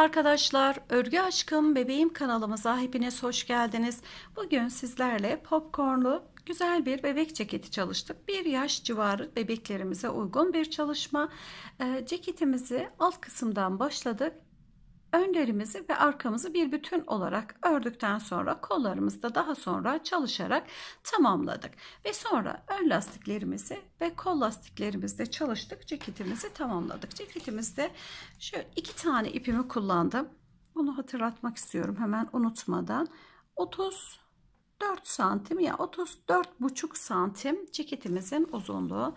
Merhaba arkadaşlar, Örgü Aşkım Bebeğim kanalımıza hepiniz hoş geldiniz. Bugün sizlerle popcornlu güzel bir bebek ceketi çalıştık. Bir yaş civarı bebeklerimize uygun bir çalışma. Ee, ceketimizi alt kısımdan başladık önlerimizi ve arkamızı bir bütün olarak ördükten sonra kollarımızda daha sonra çalışarak tamamladık. Ve sonra ön lastiklerimizi ve kol lastiklerimizde çalıştık. Ceketimizi tamamladık. Ceketimizde şöyle iki tane ipimi kullandım. Bunu hatırlatmak istiyorum hemen unutmadan. 34 santim ya 34 buçuk santim ceketimizin uzunluğu.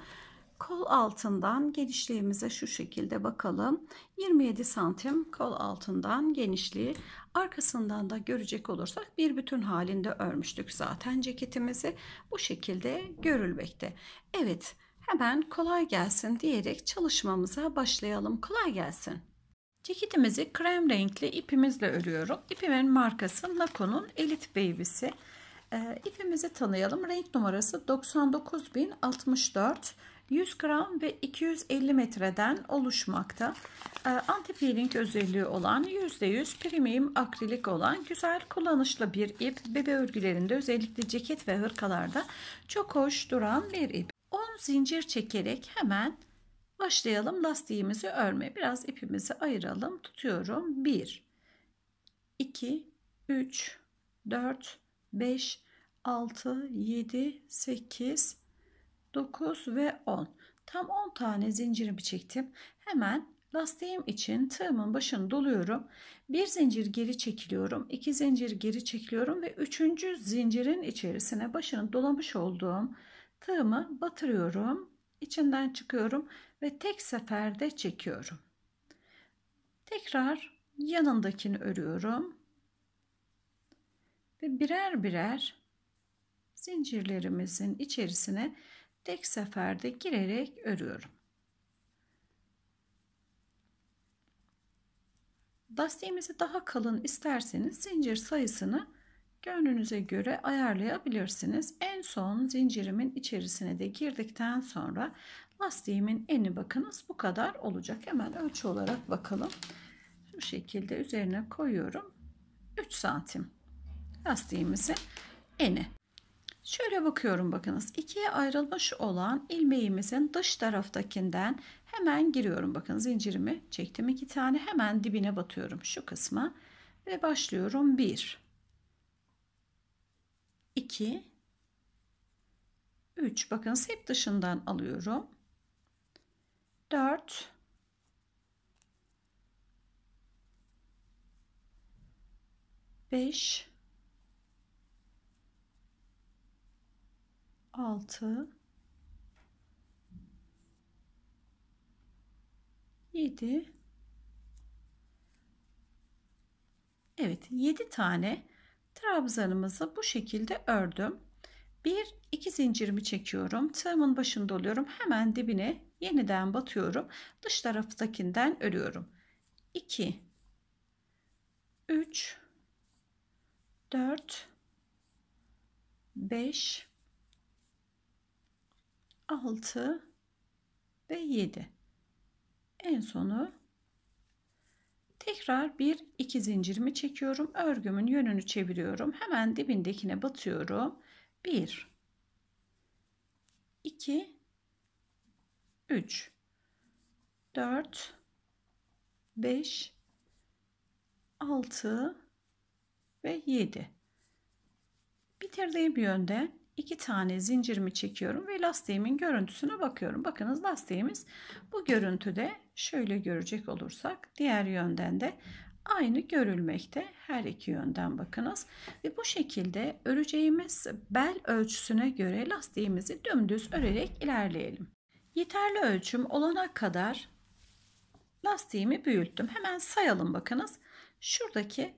Kol altından genişliğimize şu şekilde bakalım. 27 santim kol altından genişliği. Arkasından da görecek olursak bir bütün halinde örmüştük zaten ceketimizi. Bu şekilde görülmekte. Evet hemen kolay gelsin diyerek çalışmamıza başlayalım. Kolay gelsin. Ceketimizi krem renkli ipimizle örüyorum. İpimin markası Laco'nun Elite Baby'si. E, ipimizi tanıyalım. Renk numarası 99064. 100 gram ve 250 metreden oluşmakta. Ee, Anti peeling özelliği olan %100 premium akrilik olan güzel kullanışlı bir ip. Bebe örgülerinde özellikle ceket ve hırkalarda çok hoş duran bir ip. 10 zincir çekerek hemen başlayalım lastiğimizi örme. Biraz ipimizi ayıralım. Tutuyorum. 1 2 3 4 5 6 7 8 9 ve 10. Tam 10 tane zincirimi çektim. Hemen lastiğim için tığımın başını doluyorum. Bir zincir geri çekiliyorum. iki zincir geri çekiliyorum ve üçüncü zincirin içerisine başını dolamış olduğum tığımı batırıyorum. içinden çıkıyorum ve tek seferde çekiyorum. Tekrar yanındakini örüyorum. Ve birer birer zincirlerimizin içerisine tek seferde girerek örüyorum. Lastiğimizi daha kalın isterseniz zincir sayısını gönlünüze göre ayarlayabilirsiniz. En son zincirimin içerisine de girdikten sonra lastiğimin eni bakınız bu kadar olacak. Hemen ölçü olarak bakalım. Şu şekilde üzerine koyuyorum. 3 santim lastiğimizin eni. Şöyle bakıyorum bakınız. ikiye ayrılmış olan ilmeğimizin dış taraftakinden hemen giriyorum. Bakın zincirimi çektim iki tane. Hemen dibine batıyorum şu kısma ve başlıyorum. 1 2 3 bakın hep dışından alıyorum. 4 5 6 7 Evet 7 tane trabzanımızı bu şekilde ördüm. Bir iki zincirimi çekiyorum. Tığımın başında oluyorum. Hemen dibine yeniden batıyorum. Dış taraftakinden örüyorum. 2 3 4 5 6 ve 7. En sonu tekrar bir iki zincirimi çekiyorum. Örgümün yönünü çeviriyorum. Hemen dibindekine batıyorum. 1 2 3 4 5 6 ve 7 bitirdiğim yönde iki tane zincirimi çekiyorum ve lastiğimin görüntüsüne bakıyorum. Bakınız lastiğimiz bu görüntüde şöyle görecek olursak diğer yönden de aynı görülmekte her iki yönden bakınız ve bu şekilde öreceğimiz bel ölçüsüne göre lastiğimizi dümdüz örerek ilerleyelim. Yeterli ölçüm olana kadar lastiğimi büyüttüm. Hemen sayalım bakınız. Şuradaki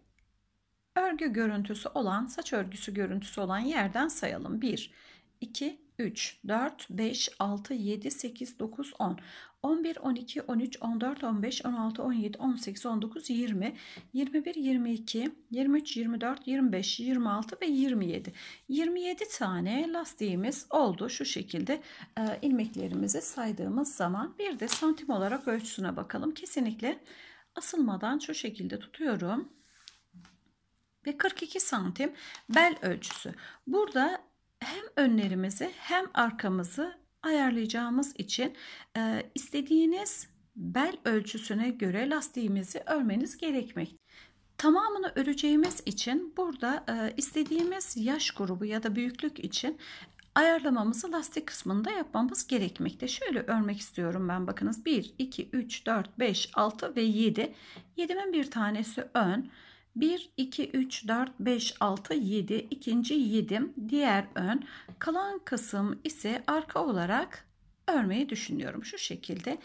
örgü görüntüsü olan, saç örgüsü görüntüsü olan yerden sayalım. 1, 2, 3, 4, 5, 6, 7, 8, 9, 10, 11, 12, 13, 14, 15, 16, 17, 18, 19, 20, 21, 22, 23, 24, 25, 26 ve 27. 27 tane lastiğimiz oldu şu şekilde e, ilmeklerimizi saydığımız zaman. Bir de santim olarak ölçüsüne bakalım. Kesinlikle asılmadan şu şekilde tutuyorum ve 42 santim bel ölçüsü. Burada hem önlerimizi hem arkamızı ayarlayacağımız için e, istediğiniz bel ölçüsüne göre lastiğimizi örmeniz gerekmek. Tamamını öreceğimiz için burada e, istediğimiz yaş grubu ya da büyüklük için ayarlamamızı lastik kısmında yapmamız gerekmekte. Şöyle örmek istiyorum ben bakınız 1, 2, 3, 4, 5, 6 ve 7. 7'min bir tanesi ön, 1, 2, 3, 4, 5, 6, 7 ikinci yedim diğer ön kalan kısım ise arka olarak örmeyi düşünüyorum şu şekilde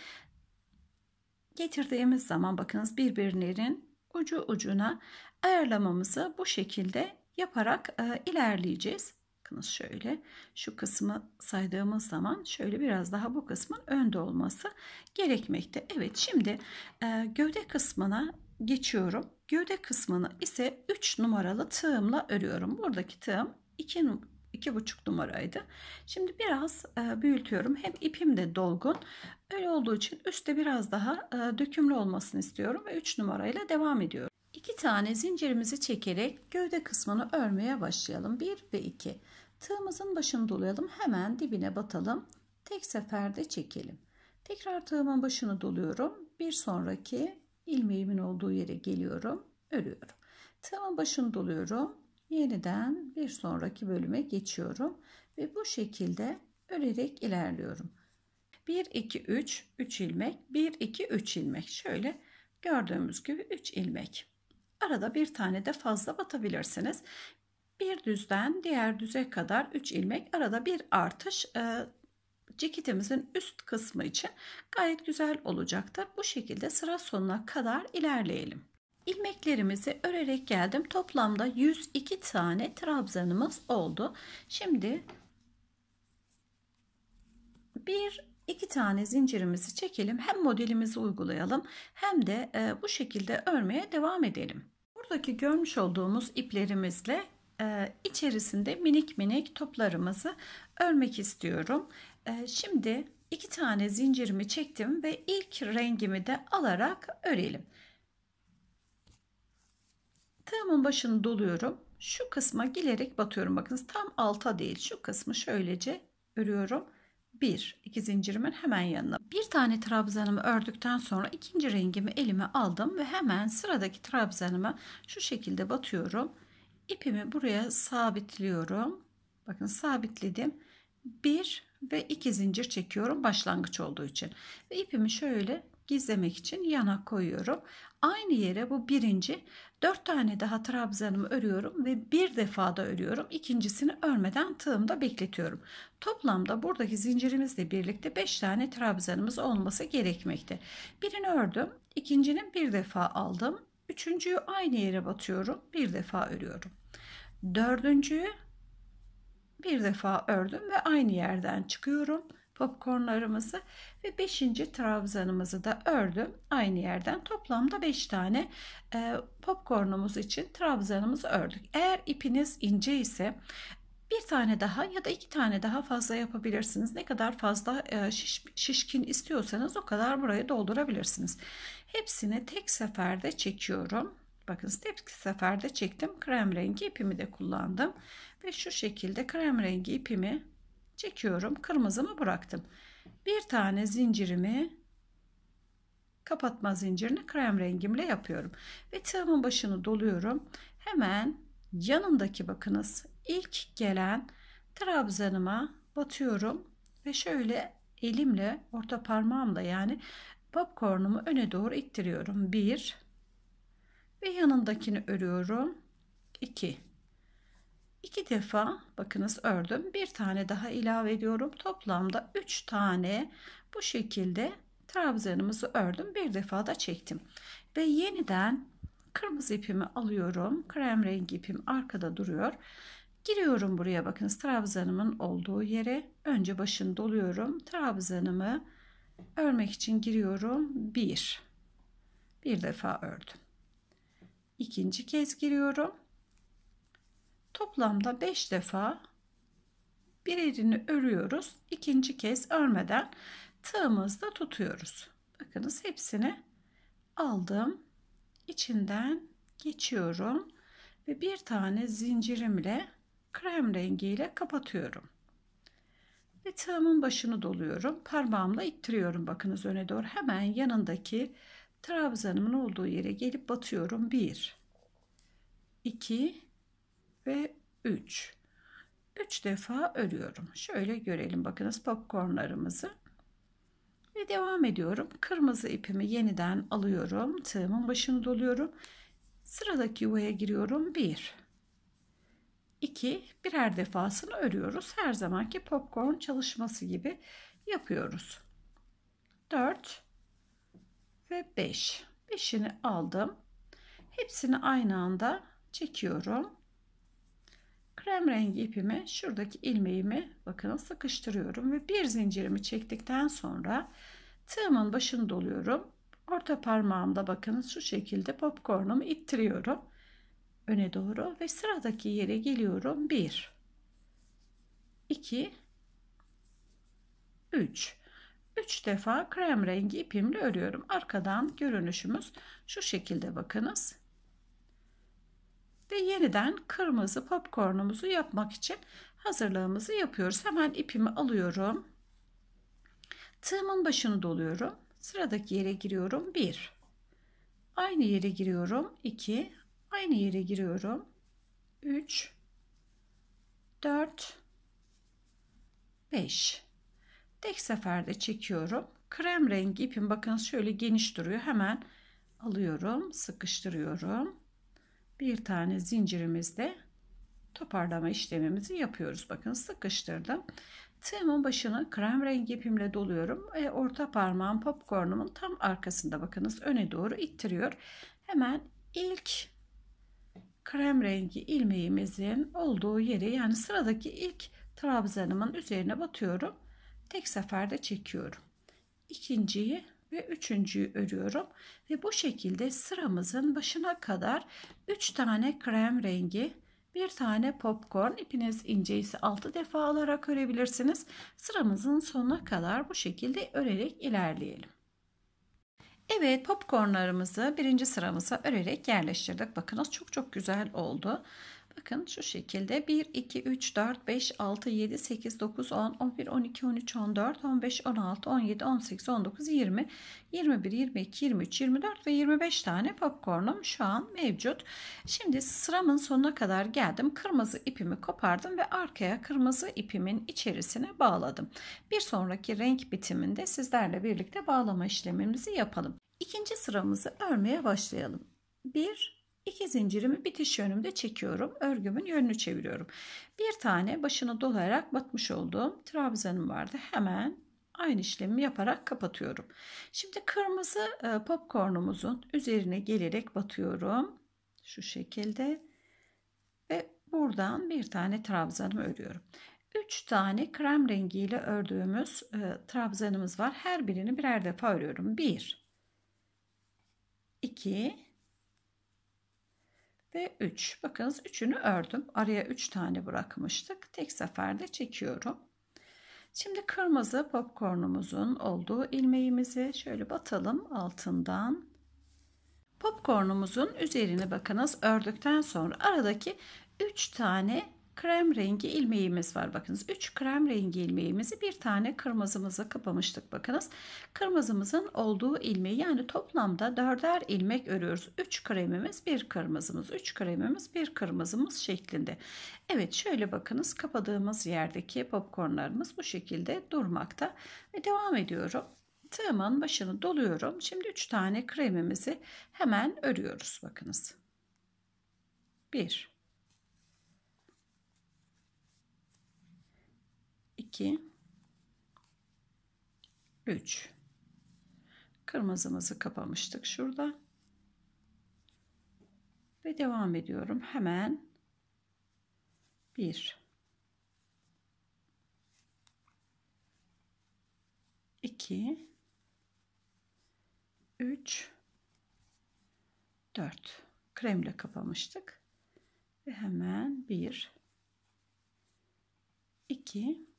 getirdiğimiz zaman bakınız birbirlerin ucu ucuna ayarlamamızı bu şekilde yaparak e, ilerleyeceğiz bakınız şöyle şu kısmı saydığımız zaman şöyle biraz daha bu kısmın önde olması gerekmekte Evet şimdi e, gövde kısmına geçiyorum. Gövde kısmını ise 3 numaralı tığımla örüyorum. Buradaki tığım 2 iki buçuk numaraydı. Şimdi biraz e, büyütüyorum. Hem ipim de dolgun. Öyle olduğu için üstte biraz daha e, dökümlü olmasını istiyorum ve 3 numarayla devam ediyorum. 2 tane zincirimizi çekerek gövde kısmını örmeye başlayalım. 1 ve 2. Tığımızın başını dolayalım. Hemen dibine batalım. Tek seferde çekelim. Tekrar tığımın başını doluyorum. Bir sonraki ilmeğimin olduğu yere geliyorum. Örüyorum. Tığımın başını doluyorum. Yeniden bir sonraki bölüme geçiyorum. Ve bu şekilde örerek ilerliyorum. 1, 2, 3, 3 ilmek. 1, 2, 3 ilmek. Şöyle gördüğümüz gibi 3 ilmek. Arada bir tane de fazla batabilirsiniz. Bir düzden diğer düze kadar 3 ilmek arada bir artış e, ceketimizin üst kısmı için gayet güzel olacaktır. Bu şekilde sıra sonuna kadar ilerleyelim. İlmeklerimizi örerek geldim. Toplamda 102 tane trabzanımız oldu. Şimdi bir iki tane zincirimizi çekelim. Hem modelimizi uygulayalım hem de e, bu şekilde örmeye devam edelim. Buradaki görmüş olduğumuz iplerimizle e, içerisinde minik minik toplarımızı örmek istiyorum. Ee, şimdi iki tane zincirimi çektim ve ilk rengimi de alarak örelim. Tığımın başını doluyorum. Şu kısma gelerek batıyorum. Bakınız tam alta değil. Şu kısmı şöylece örüyorum. Bir, iki zincirimin hemen yanına. Bir tane trabzanımı ördükten sonra ikinci rengimi elime aldım ve hemen sıradaki trabzanımı şu şekilde batıyorum. İpimi buraya sabitliyorum. Bakın sabitledim. Bir ve iki zincir çekiyorum başlangıç olduğu için. Ve ipimi şöyle gizlemek için yana koyuyorum. Aynı yere bu birinci dört tane daha trabzanımı örüyorum ve bir defa da örüyorum. ikincisini örmeden tığımda bekletiyorum. Toplamda buradaki zincirimizle birlikte beş tane trabzanımız olması gerekmekte. Birini ördüm. ikincinin bir defa aldım. Üçüncüyü aynı yere batıyorum. Bir defa örüyorum. Dördüncüyü bir defa ördüm ve aynı yerden çıkıyorum popkornlarımızı ve 5. trabzanımızı da ördüm aynı yerden toplamda 5 tane e, popkornumuz için trabzanımızı ördük eğer ipiniz ince ise bir tane daha ya da iki tane daha fazla yapabilirsiniz. Ne kadar fazla e, şiş, şişkin istiyorsanız o kadar buraya doldurabilirsiniz. Hepsini tek seferde çekiyorum. Bakın tek seferde çektim. Krem rengi ipimi de kullandım. Ve şu şekilde krem rengi ipimi çekiyorum. Kırmızımı bıraktım. Bir tane zincirimi kapatma zincirini krem rengimle yapıyorum. Ve tığımın başını doluyorum. Hemen yanındaki bakınız ilk gelen trabzanıma batıyorum ve şöyle elimle orta parmağımla yani popcornumu öne doğru ittiriyorum. 1 ve yanındakini örüyorum. 2 iki defa bakınız ördüm. Bir tane daha ilave ediyorum. Toplamda üç tane bu şekilde trabzanımızı ördüm. Bir defa da çektim. Ve yeniden kırmızı ipimi alıyorum. Krem rengi ipim arkada duruyor. Giriyorum buraya bakınız trabzanımın olduğu yere. Önce başını doluyorum. Trabzanımı örmek için giriyorum. Bir. Bir defa ördüm. İkinci kez giriyorum. Toplamda 5 defa birerini örüyoruz. İkinci kez örmeden tığımızda tutuyoruz. Bakınız hepsini aldım. içinden geçiyorum. Ve bir tane zincirimle krem rengiyle kapatıyorum. Ve tığımın başını doluyorum. Parmağımla ittiriyorum bakınız öne doğru. Hemen yanındaki trabzanımın olduğu yere gelip batıyorum. 1 2 ve 3. 3 defa örüyorum. Şöyle görelim bakınız popcornlarımızı. Ve devam ediyorum. Kırmızı ipimi yeniden alıyorum. Tığımın başını doluyorum. Sıradaki yuvaya giriyorum. 1 2 birer defasını örüyoruz. Her zamanki popcorn çalışması gibi yapıyoruz. 4 ve 5. 5'ini aldım. Hepsini aynı anda çekiyorum krem rengi ipimi şuradaki ilmeğimi bakın sıkıştırıyorum ve bir zincirimi çektikten sonra tığımın başını doluyorum. Orta parmağımda bakın şu şekilde popcornumu ittiriyorum öne doğru ve sıradaki yere geliyorum. 1 2 3 3 defa krem rengi ipimle örüyorum. Arkadan görünüşümüz şu şekilde bakınız ve yeniden kırmızı popcornumuzu yapmak için hazırlığımızı yapıyoruz. Hemen ipimi alıyorum. Tığımın başını doluyorum. Sıradaki yere giriyorum. 1. Aynı yere giriyorum. 2. Aynı yere giriyorum. 3. 4. 5. Tek seferde çekiyorum. Krem rengi ipim bakın şöyle geniş duruyor. Hemen alıyorum, sıkıştırıyorum bir tane zincirimizde toparlama işlemimizi yapıyoruz. Bakın sıkıştırdım. Tığımın başını krem rengi ipimle doluyorum. E, orta parmağım popcornumun tam arkasında bakınız öne doğru ittiriyor. Hemen ilk krem rengi ilmeğimizin olduğu yeri, yani sıradaki ilk trabzanımın üzerine batıyorum. Tek seferde çekiyorum. İkinciyi ve üçüncüyü örüyorum. Ve bu şekilde sıramızın başına kadar 3 tane krem rengi bir tane popcorn ipiniz ince ise 6 defa alarak örebilirsiniz. Sıramızın sonuna kadar bu şekilde örerek ilerleyelim. Evet popcornlarımızı birinci sıramıza örerek yerleştirdik. Bakınız çok çok güzel oldu. Bakın şu şekilde 1, 2, 3, 4, 5, 6, 7, 8, 9, 10, 11, 12, 13, 14, 15, 16, 17, 18, 19, 20, 21, 22, 23, 24 ve 25 tane popcornum şu an mevcut. Şimdi sıramın sonuna kadar geldim. Kırmızı ipimi kopardım ve arkaya kırmızı ipimin içerisine bağladım. Bir sonraki renk bitiminde sizlerle birlikte bağlama işlemimizi yapalım. İkinci sıramızı örmeye başlayalım. 1 İki zincirimi bitiş yönümde çekiyorum. Örgümün yönünü çeviriyorum. Bir tane başını dolayarak batmış olduğum trabzanım vardı. Hemen aynı işlemi yaparak kapatıyorum. Şimdi kırmızı e, popcornumuzun üzerine gelerek batıyorum. Şu şekilde ve buradan bir tane trabzanımı örüyorum. Üç tane krem rengiyle ördüğümüz e, trabzanımız var. Her birini birer defa örüyorum. 1 2 ve 3. Bakınız üçünü ördüm. Araya 3 tane bırakmıştık. Tek seferde çekiyorum. Şimdi kırmızı popcornumuzun olduğu ilmeğimizi şöyle batalım altından. Popcornumuzun üzerine bakınız ördükten sonra aradaki 3 tane krem rengi ilmeğimiz var. Bakınız 3 krem rengi ilmeğimizi bir tane kırmızımızı kapamıştık. Bakınız kırmızımızın olduğu ilmeği yani toplamda dörder ilmek örüyoruz. 3 kremimiz bir kırmızımız 3 kremimiz bir kırmızımız şeklinde. Evet şöyle bakınız kapadığımız yerdeki popcornlarımız bu şekilde durmakta ve devam ediyorum tığımın başını doluyorum. Şimdi 3 tane kremimizi hemen örüyoruz. Bakınız. 1 2 3 kırmızımızı kapamıştık şurada ve devam ediyorum hemen 1 2 3 4 kremle kapamıştık ve hemen 1 2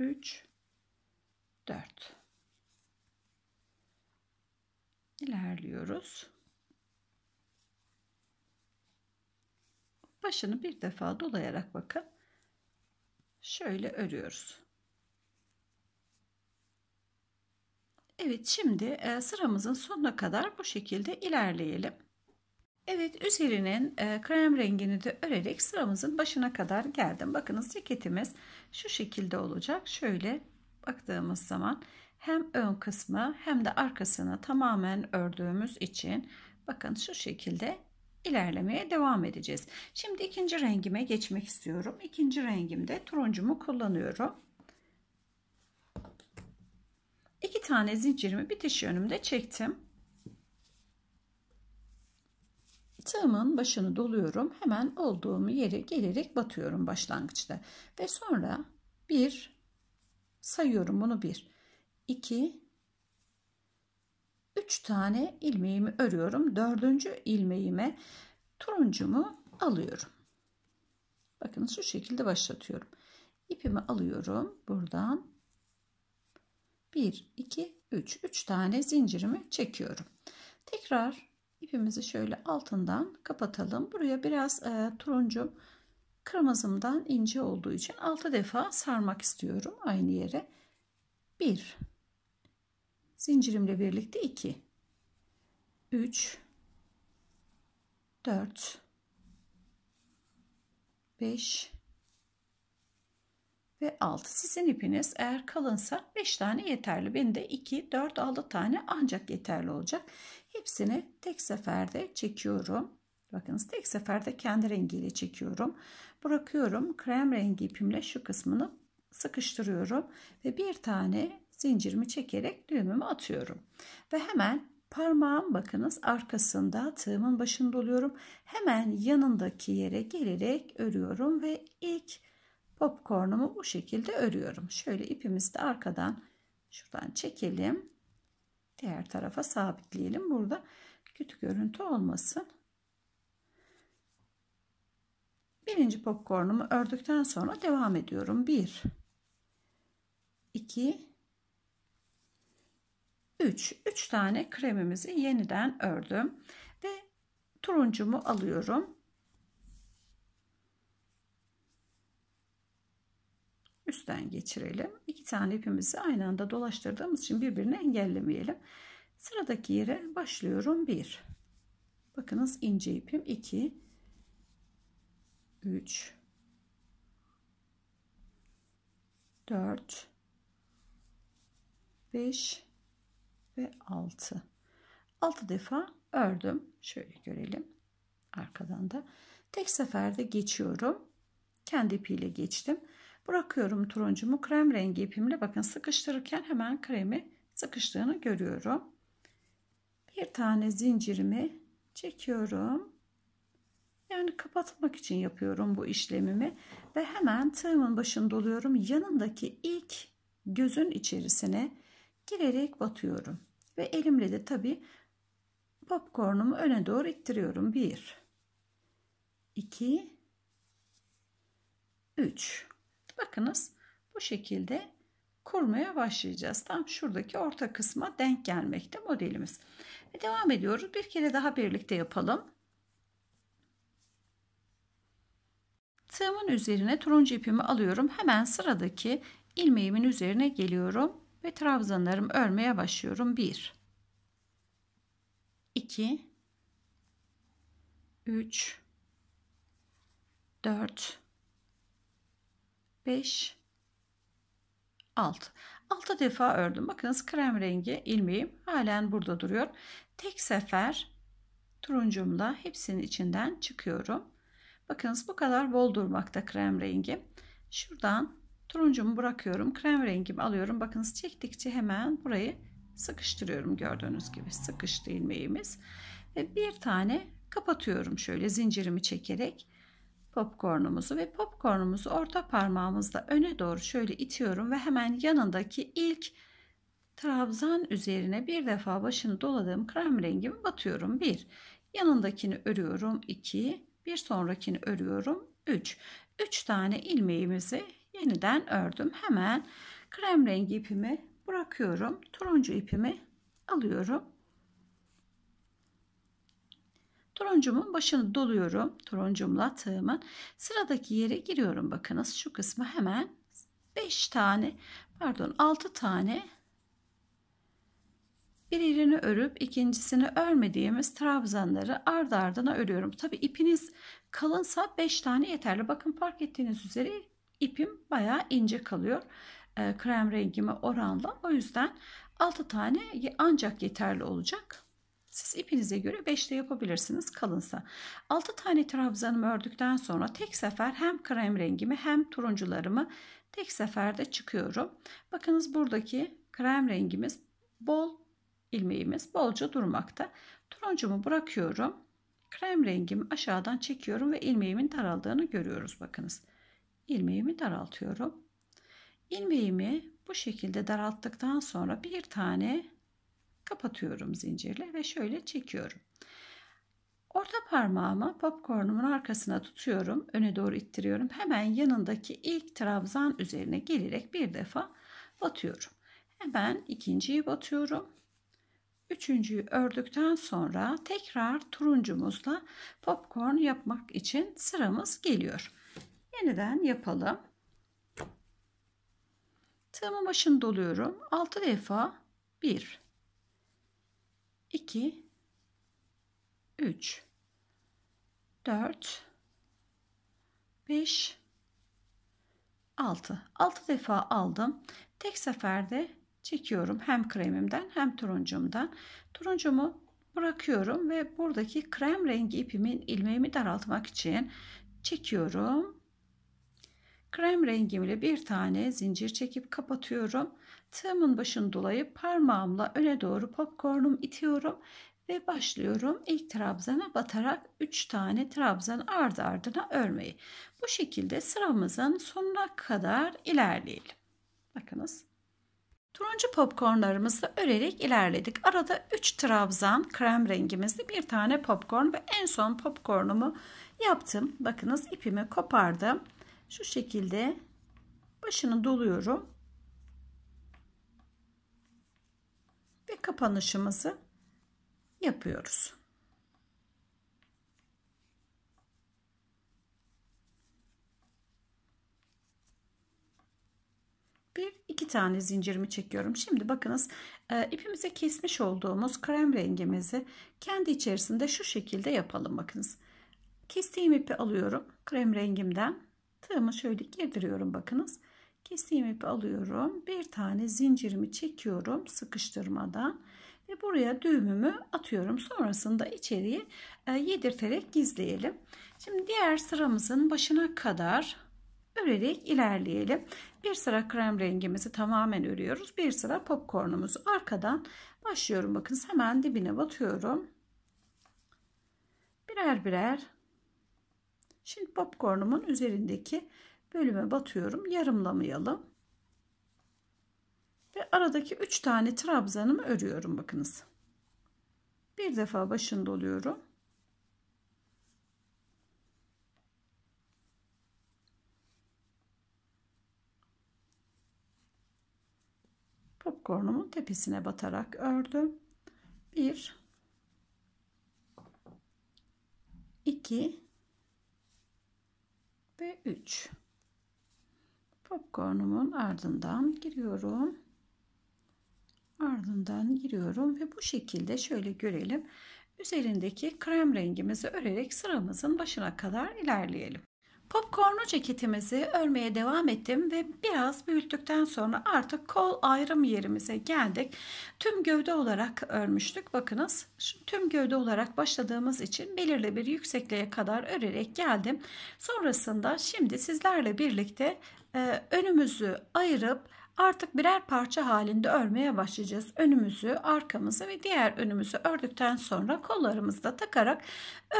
3 4 ilerliyoruz. Başını bir defa dolayarak bakın. Şöyle örüyoruz. Evet şimdi e, sıramızın sonuna kadar bu şekilde ilerleyelim. Evet üzerinin e, krem rengini de örerek sıramızın başına kadar geldim. Bakınız ceketimiz şu şekilde olacak. Şöyle baktığımız zaman hem ön kısmı hem de arkasını tamamen ördüğümüz için bakın şu şekilde ilerlemeye devam edeceğiz. Şimdi ikinci rengime geçmek istiyorum. İkinci rengimde turuncumu kullanıyorum. İki tane zincirimi bitiş yönümde çektim. Tığımın başını doluyorum. Hemen olduğum yere gelerek batıyorum başlangıçta. Ve sonra bir sayıyorum bunu bir. iki üç tane ilmeğimi örüyorum. Dördüncü ilmeğime turuncumu alıyorum. Bakın şu şekilde başlatıyorum. ipimi alıyorum buradan. 1, 2, 3. 3 tane zincirimi çekiyorum. Tekrar ipimizi şöyle altından kapatalım. Buraya biraz e, turuncum kırmızımdan ince olduğu için 6 defa sarmak istiyorum aynı yere. 1 zincirimle birlikte 2 3 4 5 ve 6 sizin ipiniz eğer kalınsa 5 tane yeterli benim de 2 4 6 tane ancak yeterli olacak Hepsini tek seferde çekiyorum. Bakınız tek seferde kendi rengiyle çekiyorum. Bırakıyorum. Krem rengi ipimle şu kısmını sıkıştırıyorum. Ve bir tane zincirimi çekerek düğümümü atıyorum. Ve hemen parmağım bakınız arkasında tığımın başında oluyorum. Hemen yanındaki yere gelerek örüyorum ve ilk popcornumu bu şekilde örüyorum. Şöyle ipimizi de arkadan şuradan çekelim diğer tarafa sabitleyelim. Burada kötü görüntü olmasın. Birinci popkornumu ördükten sonra devam ediyorum. 1 2 3 3 tane kremimizi yeniden ördüm ve turuncumu alıyorum. üstten geçirelim. İki tane ipimizi aynı anda dolaştırdığımız için birbirini engellemeyelim. Sıradaki yere başlıyorum. 1 Bakınız ince ipim 2 3 4 5 ve 6 6 defa ördüm. Şöyle görelim. Arkadan da tek seferde geçiyorum. Kendi ipiyle geçtim. Bırakıyorum turuncumu krem rengi ipimle bakın sıkıştırırken hemen kremi sıkıştığını görüyorum. Bir tane zincirimi çekiyorum. Yani kapatmak için yapıyorum bu işlemimi ve hemen tığımın başını doluyorum. Yanındaki ilk gözün içerisine girerek batıyorum. Ve elimle de tabi popcornumu öne doğru ittiriyorum. 1 2 3 Bakınız bu şekilde kurmaya başlayacağız. Tam şuradaki orta kısma denk gelmekte modelimiz. Ve devam ediyoruz. Bir kere daha birlikte yapalım. Tığımın üzerine turuncu ipimi alıyorum. Hemen sıradaki ilmeğimin üzerine geliyorum ve trabzanlarımı örmeye başlıyorum. 1 2 3 4 5 6 6 defa ördüm. Bakınız krem rengi ilmeğim halen burada duruyor. Tek sefer turuncumla hepsinin içinden çıkıyorum. Bakınız bu kadar bol durmakta krem rengi. Şuradan turuncumu bırakıyorum. Krem rengimi alıyorum. Bakınız çektikçe hemen burayı sıkıştırıyorum. Gördüğünüz gibi sıkıştı ilmeğimiz. Ve bir tane kapatıyorum şöyle zincirimi çekerek popcornumuzu ve popcornumuzu orta parmağımızla öne doğru şöyle itiyorum ve hemen yanındaki ilk trabzan üzerine bir defa başını doladığım krem rengimi batıyorum. 1. Yanındakini örüyorum. 2. Bir sonrakini örüyorum. 3. 3 tane ilmeğimizi yeniden ördüm. Hemen krem rengi ipimi bırakıyorum. Turuncu ipimi alıyorum Turuncumun başını doluyorum. Turuncumla tığımın. Sıradaki yere giriyorum. Bakınız şu kısmı hemen 5 tane pardon 6 tane birini örüp ikincisini örmediğimiz trabzanları ardı ardına örüyorum. Tabi ipiniz kalınsa 5 tane yeterli. Bakın fark ettiğiniz üzere ipim baya ince kalıyor. Ee, krem rengime oranla. O yüzden 6 tane ancak yeterli olacak. Siz ipinize göre 5 yapabilirsiniz kalınsa. 6 tane trabzanımı ördükten sonra tek sefer hem krem rengimi hem turuncularımı tek seferde çıkıyorum. Bakınız buradaki krem rengimiz bol ilmeğimiz bolca durmakta. Turuncumu bırakıyorum. Krem rengimi aşağıdan çekiyorum ve ilmeğimin daraldığını görüyoruz bakınız. ilmeğimi daraltıyorum. İlmeğimi bu şekilde daralttıktan sonra bir tane Kapatıyorum zincirle ve şöyle çekiyorum. Orta parmağımı popcornumun arkasına tutuyorum. Öne doğru ittiriyorum. Hemen yanındaki ilk trabzan üzerine gelerek bir defa batıyorum. Hemen ikinciyi batıyorum. Üçüncüyü ördükten sonra tekrar turuncumuzla popcorn yapmak için sıramız geliyor. Yeniden yapalım. Tığımın başını doluyorum. Altı defa bir. 2 3 4 5 6 6 defa aldım tek seferde çekiyorum hem kremimden hem turuncumdan turuncumu bırakıyorum ve buradaki krem rengi ipimin ilmeğimi daraltmak için çekiyorum krem rengimle bir tane zincir çekip kapatıyorum Tığımın başını dolayıp parmağımla öne doğru popcornum itiyorum ve başlıyorum ilk trabzana batarak 3 tane trabzan ardı ardına örmeyi. Bu şekilde sıramızın sonuna kadar ilerleyelim. Bakınız. Turuncu popcornlarımızı örerek ilerledik. Arada 3 trabzan krem rengimizli bir tane popcorn ve en son popcornumu yaptım. Bakınız ipimi kopardım. Şu şekilde başını doluyorum. ve kapanışımızı yapıyoruz. Bir iki tane zincirimi çekiyorum. Şimdi bakınız e, ipimize kesmiş olduğumuz krem rengimizi kendi içerisinde şu şekilde yapalım. Bakınız kestiğim ipi alıyorum krem rengimden tığımı şöyle girdiriyorum bakınız Kesim ip alıyorum. Bir tane zincirimi çekiyorum sıkıştırmadan. Ve buraya düğümümü atıyorum. Sonrasında içeriye e, yedirterek gizleyelim. Şimdi diğer sıramızın başına kadar örerek ilerleyelim. Bir sıra krem rengimizi tamamen örüyoruz. Bir sıra popcornumuzu arkadan başlıyorum. Bakın hemen dibine batıyorum. Birer birer. Şimdi popcornumun üzerindeki bölüme batıyorum. Yarımlamayalım. Ve aradaki 3 tane trabzanımı örüyorum bakınız. Bir defa başını doluyorum. popkornumun tepesine batarak ördüm. 1 2 ve 3 popcornumun ardından giriyorum. Ardından giriyorum ve bu şekilde şöyle görelim. Üzerindeki krem rengimizi örerek sıramızın başına kadar ilerleyelim. Popcornu ceketimizi örmeye devam ettim ve biraz büyüttükten sonra artık kol ayrım yerimize geldik. Tüm gövde olarak örmüştük. Bakınız tüm gövde olarak başladığımız için belirli bir yüksekliğe kadar örerek geldim. Sonrasında şimdi sizlerle birlikte ee, önümüzü ayırıp artık birer parça halinde örmeye başlayacağız. Önümüzü, arkamızı ve diğer önümüzü ördükten sonra kollarımızda takarak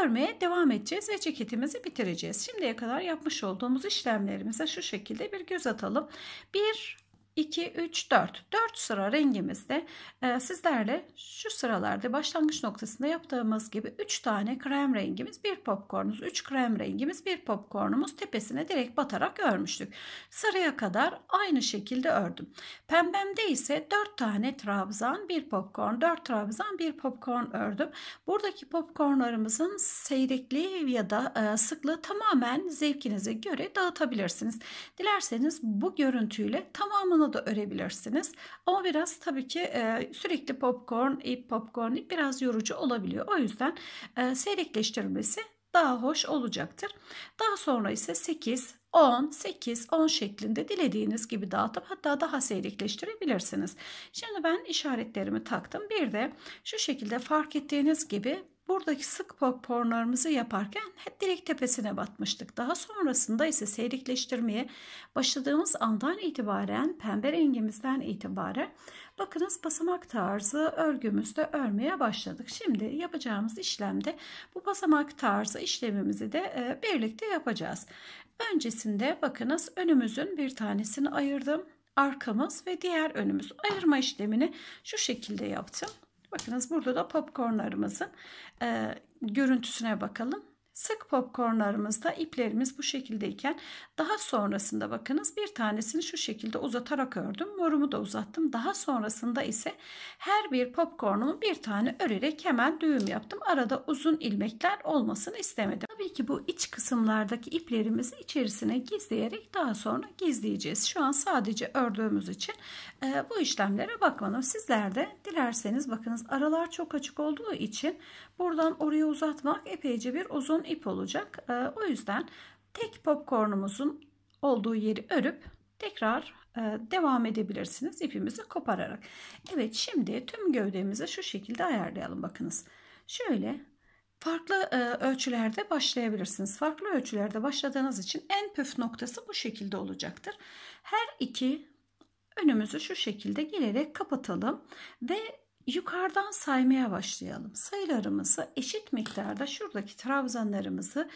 örmeye devam edeceğiz ve ceketimizi bitireceğiz. Şimdiye kadar yapmış olduğumuz işlemlerimize şu şekilde bir göz atalım. Bir 2, 3, 4. 4 sıra rengimizde e, sizlerle şu sıralarda başlangıç noktasında yaptığımız gibi 3 tane krem rengimiz, bir popkornumuz, 3 krem rengimiz, bir popcornumuz tepesine direkt batarak örmüştük. Sıraya kadar aynı şekilde ördüm. Pembemde ise 4 tane trabzan, bir popcorn, 4 trabzan, bir popcorn ördüm. Buradaki popcornlarımızın seyrekliği ya da e, sıklığı tamamen zevkinize göre dağıtabilirsiniz. Dilerseniz bu görüntüyle tamamını onunla da örebilirsiniz. Ama biraz tabii ki e, sürekli popcorn, ip popcorn ip biraz yorucu olabiliyor. O yüzden e, seyrekleştirilmesi daha hoş olacaktır. Daha sonra ise 8, 10, 8, 10 şeklinde dilediğiniz gibi dağıtıp hatta daha seyrekleştirebilirsiniz. Şimdi ben işaretlerimi taktım. Bir de şu şekilde fark ettiğiniz gibi buradaki sık porlarımızı yaparken hep direkt tepesine batmıştık. Daha sonrasında ise seyrikleştirmeye başladığımız andan itibaren pembe rengimizden itibaren bakınız basamak tarzı örgümüzde örmeye başladık. Şimdi yapacağımız işlemde bu basamak tarzı işlemimizi de e, birlikte yapacağız. Öncesinde bakınız önümüzün bir tanesini ayırdım. Arkamız ve diğer önümüz ayırma işlemini şu şekilde yaptım. Bakınız burada da popcornlarımızın e, görüntüsüne bakalım. Sık popcornlarımızda iplerimiz bu şekildeyken daha sonrasında bakınız bir tanesini şu şekilde uzatarak ördüm. Morumu da uzattım. Daha sonrasında ise her bir popcornumu bir tane örerek hemen düğüm yaptım. Arada uzun ilmekler olmasını istemedim. Tabii ki bu iç kısımlardaki iplerimizi içerisine gizleyerek daha sonra gizleyeceğiz. Şu an sadece ördüğümüz için e, bu işlemlere bakmadım. Sizler de dilerseniz bakınız aralar çok açık olduğu için buradan oraya uzatmak epeyce bir uzun ip olacak. E, o yüzden tek popcornumuzun olduğu yeri örüp tekrar e, devam edebilirsiniz ipimizi kopararak. Evet şimdi tüm gövdemizi şu şekilde ayarlayalım bakınız. Şöyle Farklı e, ölçülerde başlayabilirsiniz. Farklı ölçülerde başladığınız için en püf noktası bu şekilde olacaktır. Her iki önümüzü şu şekilde girerek kapatalım ve yukarıdan saymaya başlayalım. Sayılarımızı eşit miktarda şuradaki trabzanlarımızı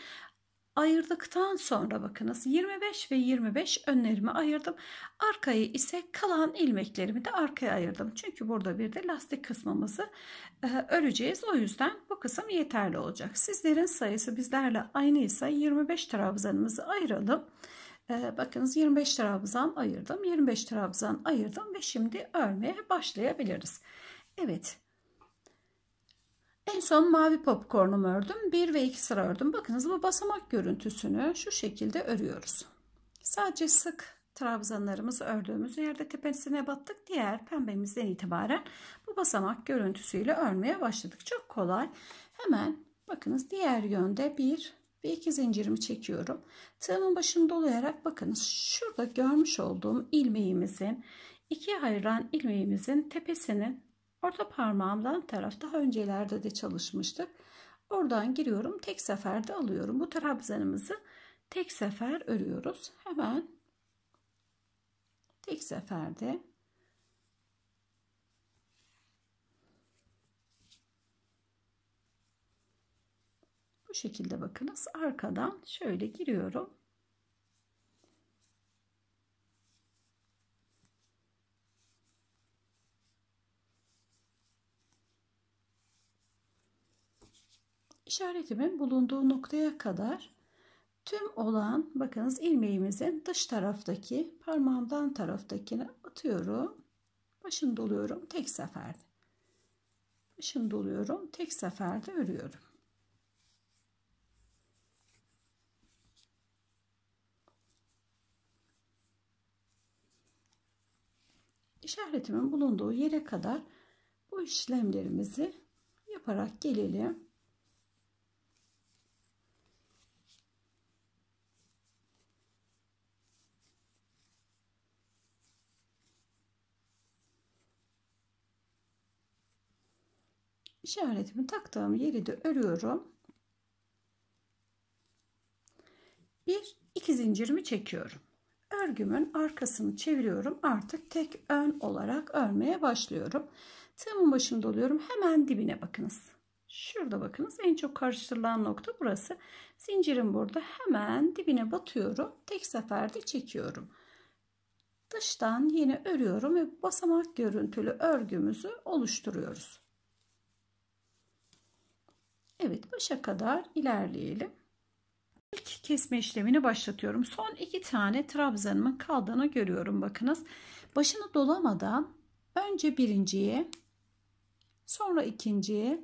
ayırdıktan sonra bakınız 25 ve 25 önlerimi ayırdım. Arkayı ise kalan ilmeklerimi de arkaya ayırdım. Çünkü burada bir de lastik kısmımızı e, öreceğiz. O yüzden bu kısım yeterli olacak. Sizlerin sayısı bizlerle aynıysa 25 trabzanımızı ayıralım. E, bakınız 25 trabzan ayırdım. 25 trabzan ayırdım ve şimdi örmeye başlayabiliriz. Evet en son mavi popkornum ördüm. 1 ve 2 sıra ördüm. Bakınız bu basamak görüntüsünü şu şekilde örüyoruz. Sadece sık trabzanlarımızı ördüğümüz yerde tepesine battık. Diğer pembemizden itibaren bu basamak görüntüsüyle örmeye başladık. Çok kolay. Hemen bakınız diğer yönde bir ve iki zincirimi çekiyorum. Tığımın başını dolayarak bakınız şurada görmüş olduğum ilmeğimizin ikiye ayrılan ilmeğimizin tepesinin Orta parmağımdan taraf daha öncelerde de çalışmıştık. Oradan giriyorum. Tek seferde alıyorum. Bu trabzanımızı tek sefer örüyoruz. Hemen tek seferde bu şekilde bakınız arkadan şöyle giriyorum işaretimin bulunduğu noktaya kadar tüm olan bakınız ilmeğimizin dış taraftaki parmağımdan taraftakine atıyorum. Başını doluyorum tek seferde. Başını doluyorum tek seferde örüyorum. işaretimin bulunduğu yere kadar bu işlemlerimizi yaparak gelelim. işaretimi taktığım yeri de örüyorum. Bir iki zincirimi çekiyorum. Örgümün arkasını çeviriyorum. Artık tek ön olarak örmeye başlıyorum. Tığımın başında oluyorum. Hemen dibine bakınız. Şurada bakınız en çok karıştırılan nokta burası. Zincirim burada hemen dibine batıyorum. Tek seferde çekiyorum. Dıştan yine örüyorum ve basamak görüntülü örgümüzü oluşturuyoruz. Evet başa kadar ilerleyelim. İlk kesme işlemini başlatıyorum. Son iki tane trabzanımın kaldığını görüyorum bakınız. Başını dolamadan önce birinciye sonra ikinciye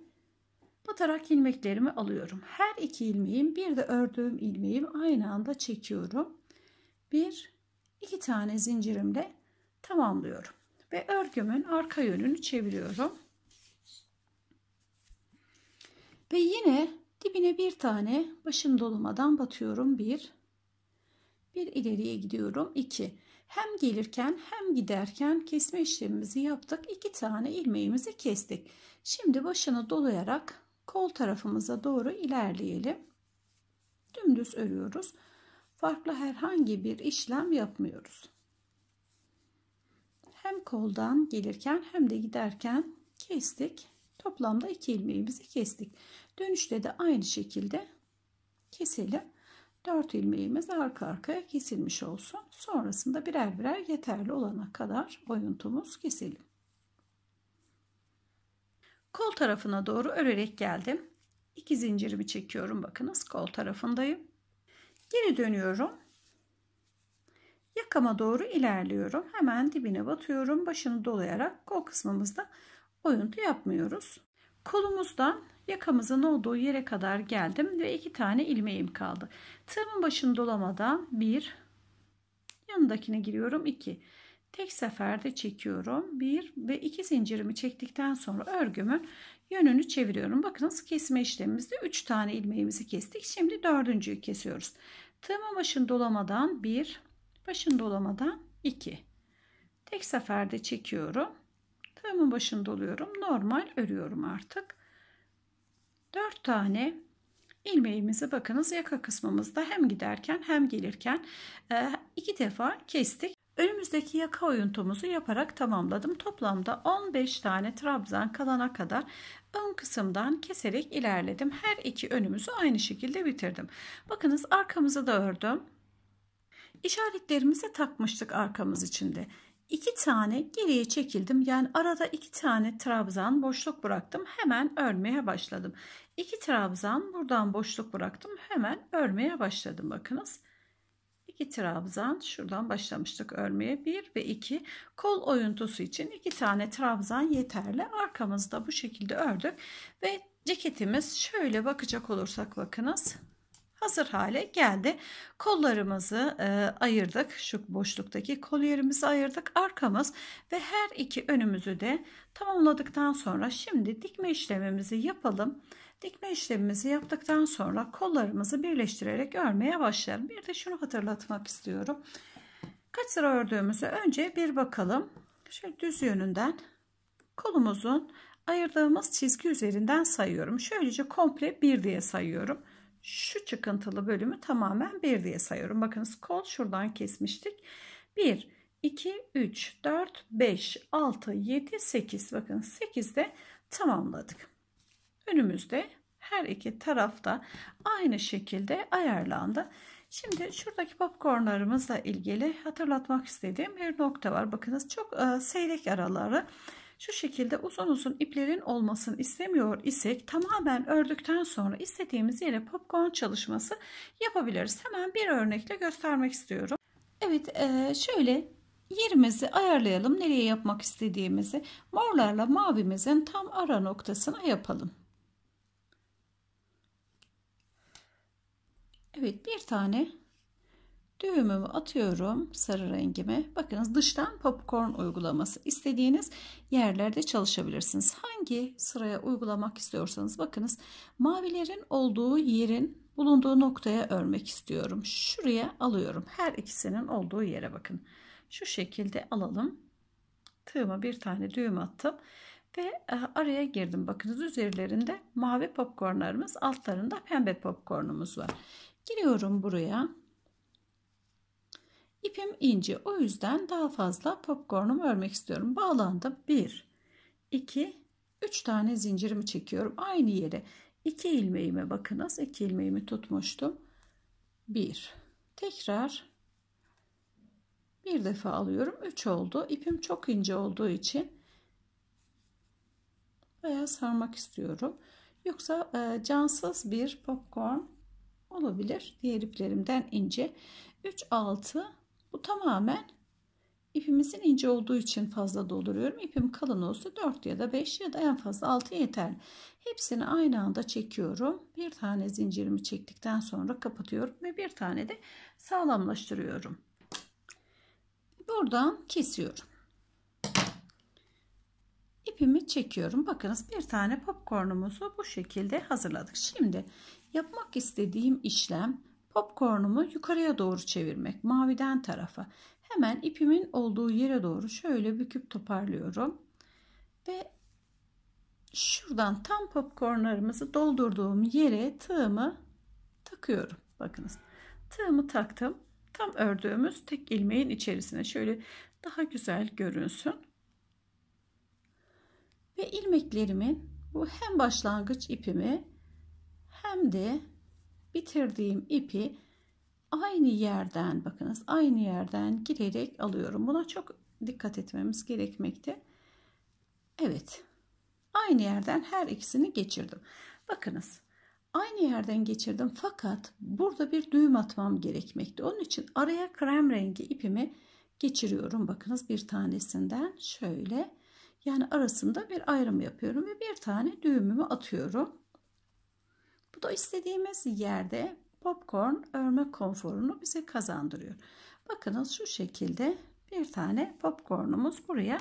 batarak ilmeklerimi alıyorum. Her iki ilmeğim bir de ördüğüm ilmeğim aynı anda çekiyorum. Bir iki tane zincirimle tamamlıyorum. Ve örgümün arka yönünü çeviriyorum. Ve yine dibine bir tane başım dolumadan batıyorum. Bir, bir ileriye gidiyorum. iki. Hem gelirken hem giderken kesme işlemimizi yaptık. iki tane ilmeğimizi kestik. Şimdi başını dolayarak kol tarafımıza doğru ilerleyelim. Dümdüz örüyoruz. Farklı herhangi bir işlem yapmıyoruz. Hem koldan gelirken hem de giderken kestik. Toplamda iki ilmeğimizi kestik. Dönüşte de aynı şekilde keselim. 4 ilmeğimiz arka arkaya kesilmiş olsun. Sonrasında birer birer yeterli olana kadar oyuntumuz keselim. Kol tarafına doğru örerek geldim. 2 zincirimi çekiyorum. Bakınız kol tarafındayım. Geri dönüyorum. Yakama doğru ilerliyorum. Hemen dibine batıyorum. Başını dolayarak kol kısmımızda oyuntu yapmıyoruz. Kolumuzdan Yakamızın olduğu yere kadar geldim ve iki tane ilmeğim kaldı. Tığımın başını dolamadan bir, yanındakine giriyorum iki. Tek seferde çekiyorum. bir ve iki zincirimi çektikten sonra örgümün yönünü çeviriyorum. Bakınız kesme işlemimizde üç tane ilmeğimizi kestik. Şimdi dördüncüyü kesiyoruz. Tığımın başını dolamadan bir, başını dolamadan iki. Tek seferde çekiyorum. Tığımın başını doluyorum. Normal örüyorum artık. 4 tane ilmeğimizi bakınız yaka kısmımızda hem giderken hem gelirken e, iki defa kestik. Önümüzdeki yaka oyuntumuzu yaparak tamamladım. Toplamda 15 tane trabzan kalana kadar ön kısımdan keserek ilerledim. Her iki önümüzü aynı şekilde bitirdim. Bakınız arkamızı da ördüm. İşaretlerimizi takmıştık arkamız içinde. 2 tane geriye çekildim. Yani arada 2 tane trabzan boşluk bıraktım. Hemen örmeye başladım. 2 trabzan buradan boşluk bıraktım. Hemen örmeye başladım. Bakınız. 2 trabzan şuradan başlamıştık örmeye 1 ve 2 kol oyuntusu için 2 tane trabzan yeterli arkamızda bu şekilde ördük ve ceketimiz şöyle bakacak olursak bakınız hazır hale geldi. Kollarımızı e, ayırdık. Şu boşluktaki kol ayırdık. Arkamız ve her iki önümüzü de tamamladıktan sonra şimdi dikme işlemimizi yapalım. Dikme işlemimizi yaptıktan sonra kollarımızı birleştirerek örmeye başlayalım. Bir de şunu hatırlatmak istiyorum. Kaç sıra ördüğümüzü önce bir bakalım. Şöyle düz yönünden kolumuzun ayırdığımız çizgi üzerinden sayıyorum. Şöylece komple bir diye sayıyorum şu çıkıntılı bölümü tamamen 1 diye sayıyorum. Bakınız kol şuradan kesmiştik. 1, 2, 3, 4, 5, 6, 7, 8. Bakın de tamamladık. Önümüzde her iki tarafta aynı şekilde ayarlandı. Şimdi şuradaki popcornlarımızla ilgili hatırlatmak istediğim bir nokta var. Bakınız çok e, seyrek araları şu şekilde uzun uzun iplerin olmasını istemiyor isek tamamen ördükten sonra istediğimiz yere popcorn çalışması yapabiliriz. Hemen bir örnekle göstermek istiyorum. Evet e, şöyle yerimizi ayarlayalım nereye yapmak istediğimizi. Morlarla mavimizin tam ara noktasına yapalım. Evet bir tane Düğümümü atıyorum sarı rengime. Bakınız dıştan popcorn uygulaması istediğiniz yerlerde çalışabilirsiniz. Hangi sıraya uygulamak istiyorsanız bakınız mavilerin olduğu yerin bulunduğu noktaya örmek istiyorum. Şuraya alıyorum. Her ikisinin olduğu yere bakın. Şu şekilde alalım. Tığıma bir tane düğüm attım ve e, araya girdim. Bakınız üzerlerinde mavi popcornlarımız, altlarında pembe popcornumuz var. Giriyorum buraya. İpim ince o yüzden daha fazla popcornumu örmek istiyorum. Bağlandım. 1, 2, 3 tane zincirimi çekiyorum. Aynı yere 2 ilmeğime bakınız. 2 ilmeğimi tutmuştum. 1, tekrar bir defa alıyorum. 3 oldu. İpim çok ince olduğu için veya sarmak istiyorum. Yoksa e, cansız bir popcorn olabilir. Diğer iplerimden ince. 3 6 bu tamamen ipimizin ince olduğu için fazla dolduruyorum. İpim kalın olsa 4 ya da 5 ya da en fazla 6 yeterli. Hepsini aynı anda çekiyorum. Bir tane zincirimi çektikten sonra kapatıyorum ve bir tane de sağlamlaştırıyorum. Buradan kesiyorum. İpimi çekiyorum. Bakınız bir tane popcornumuzu bu şekilde hazırladık. Şimdi yapmak istediğim işlem Popcornumu yukarıya doğru çevirmek, maviden tarafa. Hemen ipimin olduğu yere doğru şöyle büküp toparlıyorum. Ve şuradan tam popcornlarımızı doldurduğum yere tığımı takıyorum. Bakınız tığımı taktım. Tam ördüğümüz tek ilmeğin içerisine şöyle daha güzel görünsün. Ve ilmeklerimin bu hem başlangıç ipimi hem de bitirdiğim ipi aynı yerden bakınız aynı yerden girerek alıyorum. Buna çok dikkat etmemiz gerekmekte. Evet. Aynı yerden her ikisini geçirdim. Bakınız. Aynı yerden geçirdim fakat burada bir düğüm atmam gerekmekte. Onun için araya krem rengi ipimi geçiriyorum. Bakınız bir tanesinden şöyle yani arasında bir ayrım yapıyorum ve bir tane düğümümü atıyorum. Bu da istediğimiz yerde popcorn örme konforunu bize kazandırıyor. Bakınız şu şekilde bir tane popcornumuz buraya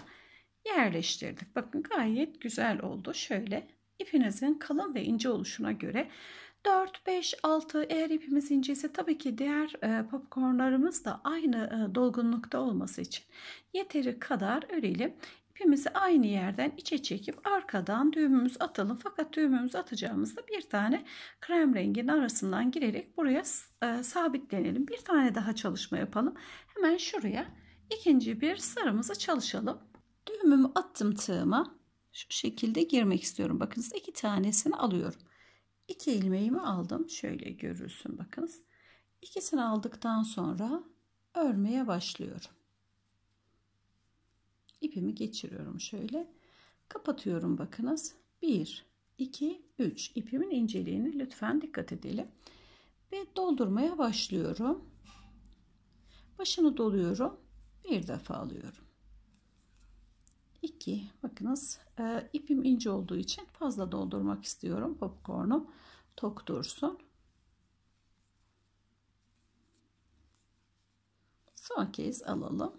yerleştirdik. Bakın gayet güzel oldu. Şöyle ipinizin kalın ve ince oluşuna göre 4, 5, 6 eğer ipimiz ince ise tabii ki diğer e, popcornlarımız da aynı e, dolgunlukta olması için yeteri kadar örelim. İpimizi aynı yerden içe çekip arkadan düğümümüz atalım. Fakat düğümümüz atacağımızda bir tane krem rengin arasından girerek buraya e, sabitlenelim. Bir tane daha çalışma yapalım. Hemen şuraya ikinci bir sarımızı çalışalım. Düğümümü attım tığıma. Şu şekilde girmek istiyorum. Bakınız iki tanesini alıyorum. İki ilmeğimi aldım. Şöyle görürsün bakınız. İkisini aldıktan sonra örmeye başlıyorum ipimi geçiriyorum şöyle kapatıyorum bakınız 1 2 3 ipimin inceliğini lütfen dikkat edelim ve doldurmaya başlıyorum başını doluyorum bir defa alıyorum 2 bakınız e, ipim ince olduğu için fazla doldurmak istiyorum popcornum tok dursun son kez alalım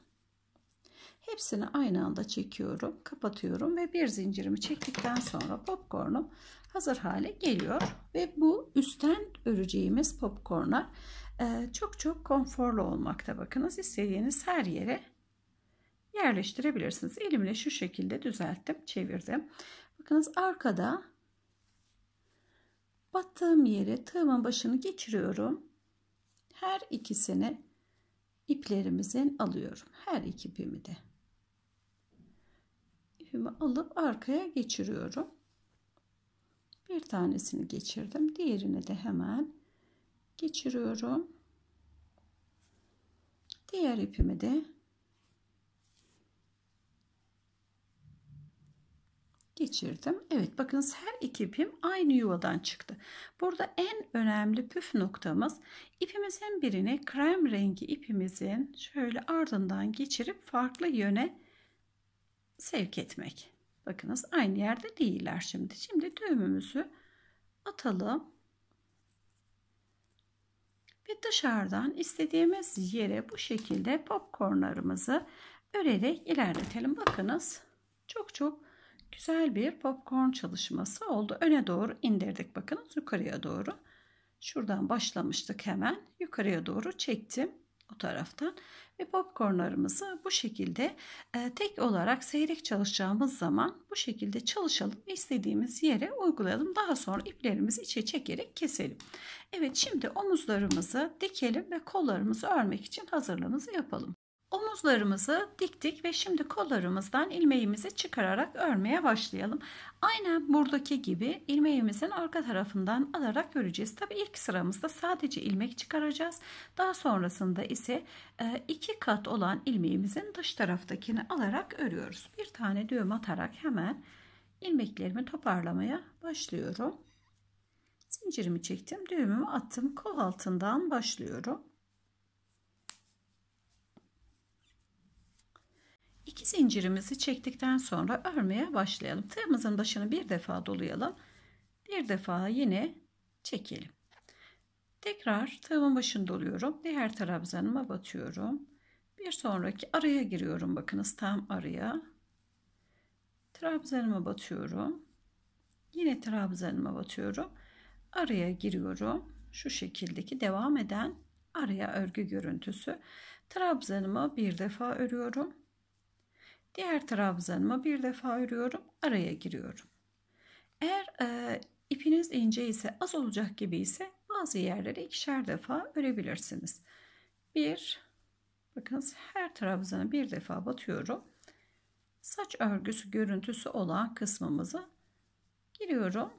Hepsini aynı anda çekiyorum, kapatıyorum ve bir zincirimi çektikten sonra popcornum hazır hale geliyor. Ve bu üstten öreceğimiz popcornlar e, çok çok konforlu olmakta. Bakınız istediğiniz her yere yerleştirebilirsiniz. Elimle şu şekilde düzelttim, çevirdim. Bakınız arkada battığım yere tığımın başını geçiriyorum. Her ikisini iplerimizin alıyorum. Her iki ipimi de ipimi alıp arkaya geçiriyorum. Bir tanesini geçirdim. Diğerini de hemen geçiriyorum. Diğer ipimi de geçirdim. Evet bakınız her iki ipim aynı yuvadan çıktı. Burada en önemli püf noktamız ipimizin birini krem rengi ipimizin şöyle ardından geçirip farklı yöne sevk etmek. Bakınız aynı yerde değiller şimdi. Şimdi düğümümüzü atalım. Ve dışarıdan istediğimiz yere bu şekilde popcornlarımızı örerek ilerletelim. Bakınız çok çok güzel bir popcorn çalışması oldu. Öne doğru indirdik bakınız yukarıya doğru. Şuradan başlamıştık hemen yukarıya doğru çektim o taraftan ve popcornlarımızı bu şekilde e, tek olarak seyrek çalışacağımız zaman bu şekilde çalışalım istediğimiz yere uygulayalım. Daha sonra iplerimizi içe çekerek keselim. Evet şimdi omuzlarımızı dikelim ve kollarımızı örmek için hazırlığımızı yapalım. Omuzlarımızı diktik ve şimdi kollarımızdan ilmeğimizi çıkararak örmeye başlayalım. Aynen buradaki gibi ilmeğimizin arka tarafından alarak öreceğiz. Tabi ilk sıramızda sadece ilmek çıkaracağız. Daha sonrasında ise e, iki kat olan ilmeğimizin dış taraftakini alarak örüyoruz. Bir tane düğüm atarak hemen ilmeklerimi toparlamaya başlıyorum. Zincirimi çektim, düğümümü attım, kol altından başlıyorum. İki zincirimizi çektikten sonra örmeye başlayalım. Tığımızın başını bir defa dolayalım. Bir defa yine çekelim. Tekrar tığımın başını doluyorum. Diğer trabzanıma batıyorum. Bir sonraki araya giriyorum. Bakınız tam araya. Trabzanıma batıyorum. Yine trabzanıma batıyorum. Araya giriyorum. Şu şekildeki devam eden araya örgü görüntüsü. Trabzanıma bir defa örüyorum. Diğer trabzanıma bir defa örüyorum. Araya giriyorum. Eğer e, ipiniz ince ise az olacak gibi ise bazı yerlere ikişer defa örebilirsiniz. Bir, bakınız her trabzanı bir defa batıyorum. Saç örgüsü görüntüsü olan kısmımıza giriyorum.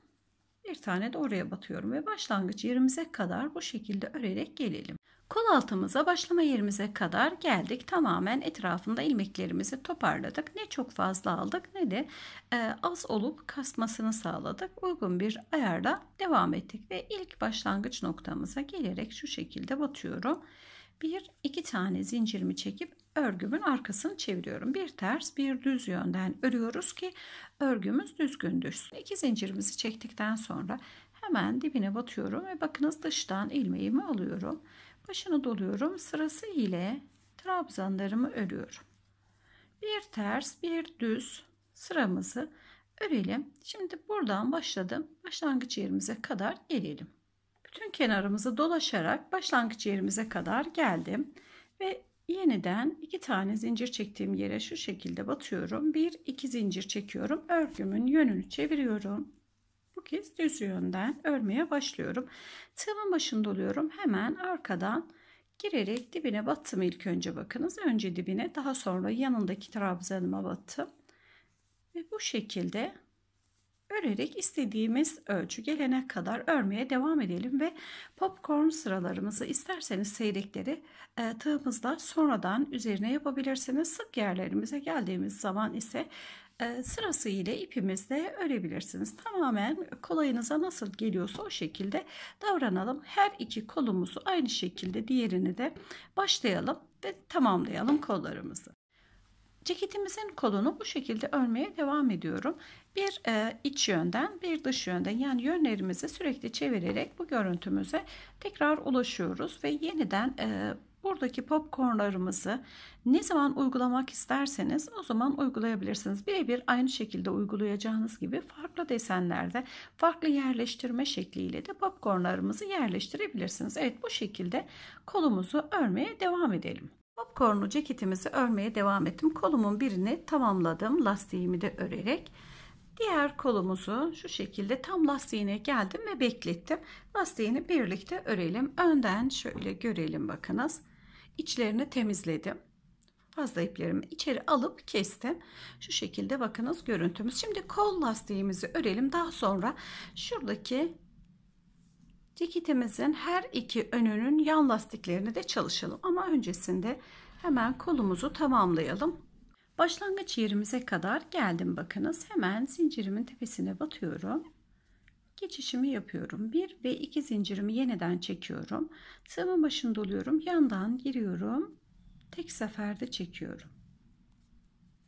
Bir tane de oraya batıyorum ve başlangıç yerimize kadar bu şekilde örerek gelelim. Kol altımıza başlama yerimize kadar geldik. Tamamen etrafında ilmeklerimizi toparladık. Ne çok fazla aldık ne de e, az olup kasmasını sağladık. Uygun bir ayarda devam ettik ve ilk başlangıç noktamıza gelerek şu şekilde batıyorum. Bir iki tane zincirimi çekip örgümün arkasını çeviriyorum. Bir ters bir düz yönden örüyoruz ki örgümüz düzgün düşsün. İki zincirimizi çektikten sonra hemen dibine batıyorum ve bakınız dıştan ilmeğimi alıyorum başını doluyorum. Sırası ile trabzanlarımı örüyorum. Bir ters bir düz sıramızı örelim. Şimdi buradan başladım. Başlangıç yerimize kadar gelelim. Bütün kenarımızı dolaşarak başlangıç yerimize kadar geldim. Ve yeniden iki tane zincir çektiğim yere şu şekilde batıyorum. Bir iki zincir çekiyorum. Örgümün yönünü çeviriyorum kez düz yönden örmeye başlıyorum. Tığımın başında oluyorum. Hemen arkadan girerek dibine battım ilk önce bakınız. Önce dibine daha sonra yanındaki trabzanıma battım. Ve bu şekilde örerek istediğimiz ölçü gelene kadar örmeye devam edelim ve popcorn sıralarımızı isterseniz seyrekleri e, tığımızda sonradan üzerine yapabilirsiniz. Sık yerlerimize geldiğimiz zaman ise ee, sırası ile ipimizde örebilirsiniz. Tamamen kolayınıza nasıl geliyorsa o şekilde davranalım. Her iki kolumuzu aynı şekilde diğerini de başlayalım ve tamamlayalım kollarımızı. Ceketimizin kolunu bu şekilde örmeye devam ediyorum. Bir e, iç yönden bir dış yönden yani yönlerimizi sürekli çevirerek bu görüntümüze tekrar ulaşıyoruz ve yeniden e, Buradaki popcornlarımızı ne zaman uygulamak isterseniz o zaman uygulayabilirsiniz. Birebir aynı şekilde uygulayacağınız gibi farklı desenlerde farklı yerleştirme şekliyle de popcornlarımızı yerleştirebilirsiniz. Evet bu şekilde kolumuzu örmeye devam edelim. Popcornlu ceketimizi örmeye devam ettim. Kolumun birini tamamladım lastiğimi de örerek. Diğer kolumuzu şu şekilde tam lastiğine geldim ve beklettim. Lastiğini birlikte örelim. Önden şöyle görelim bakınız içlerini temizledim. Fazla iplerimi içeri alıp kestim. Şu şekilde bakınız görüntümüz. Şimdi kol lastiğimizi örelim. Daha sonra şuradaki ceketimizin her iki önünün yan lastiklerini de çalışalım. Ama öncesinde hemen kolumuzu tamamlayalım. Başlangıç yerimize kadar geldim bakınız. Hemen zincirimin tepesine batıyorum geçişimi yapıyorum. 1 ve 2 zincirimi yeniden çekiyorum. Tığımın başını doluyorum. Yandan giriyorum. Tek seferde çekiyorum.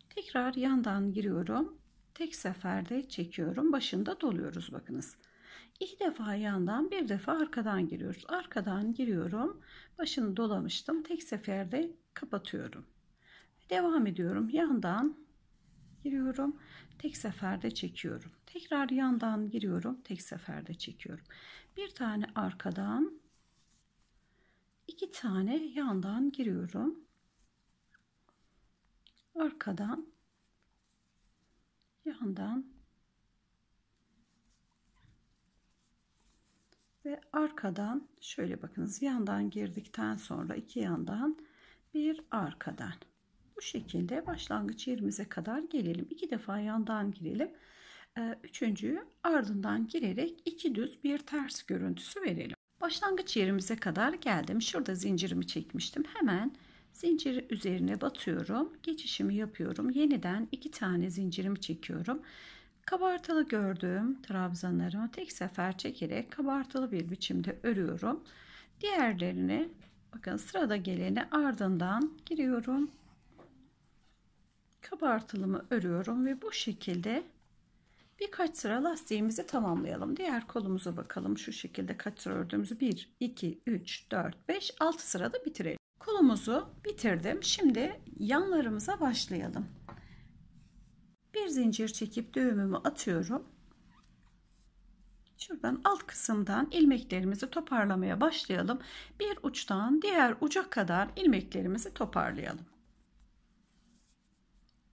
Tekrar yandan giriyorum. Tek seferde çekiyorum. Başında doluyoruz bakınız. İki defa yandan bir defa arkadan giriyoruz. Arkadan giriyorum. Başını dolamıştım. Tek seferde kapatıyorum. Devam ediyorum. Yandan giriyorum. Tek seferde çekiyorum. Tekrar yandan giriyorum. Tek seferde çekiyorum. Bir tane arkadan iki tane yandan giriyorum. Arkadan yandan ve arkadan şöyle bakınız yandan girdikten sonra iki yandan bir arkadan bu şekilde başlangıç yerimize kadar gelelim iki defa yandan girelim ee, üçüncüyü ardından girerek iki düz bir ters görüntüsü verelim. Başlangıç yerimize kadar geldim. Şurada zincirimi çekmiştim. Hemen zincir üzerine batıyorum. Geçişimi yapıyorum. Yeniden iki tane zincirimi çekiyorum. Kabartılı gördüğüm trabzanlarımı tek sefer çekerek kabartılı bir biçimde örüyorum. Diğerlerini bakın sırada geleni ardından giriyorum. Kabartılımı örüyorum ve bu şekilde birkaç sıra lastiğimizi tamamlayalım. Diğer kolumuza bakalım. Şu şekilde kaç sıra ördüğümüzü 1, 2, 3, 4, 5, 6 sırada bitirelim. Kolumuzu bitirdim. Şimdi yanlarımıza başlayalım. Bir zincir çekip düğümümü atıyorum. Şuradan alt kısımdan ilmeklerimizi toparlamaya başlayalım. Bir uçtan diğer uca kadar ilmeklerimizi toparlayalım.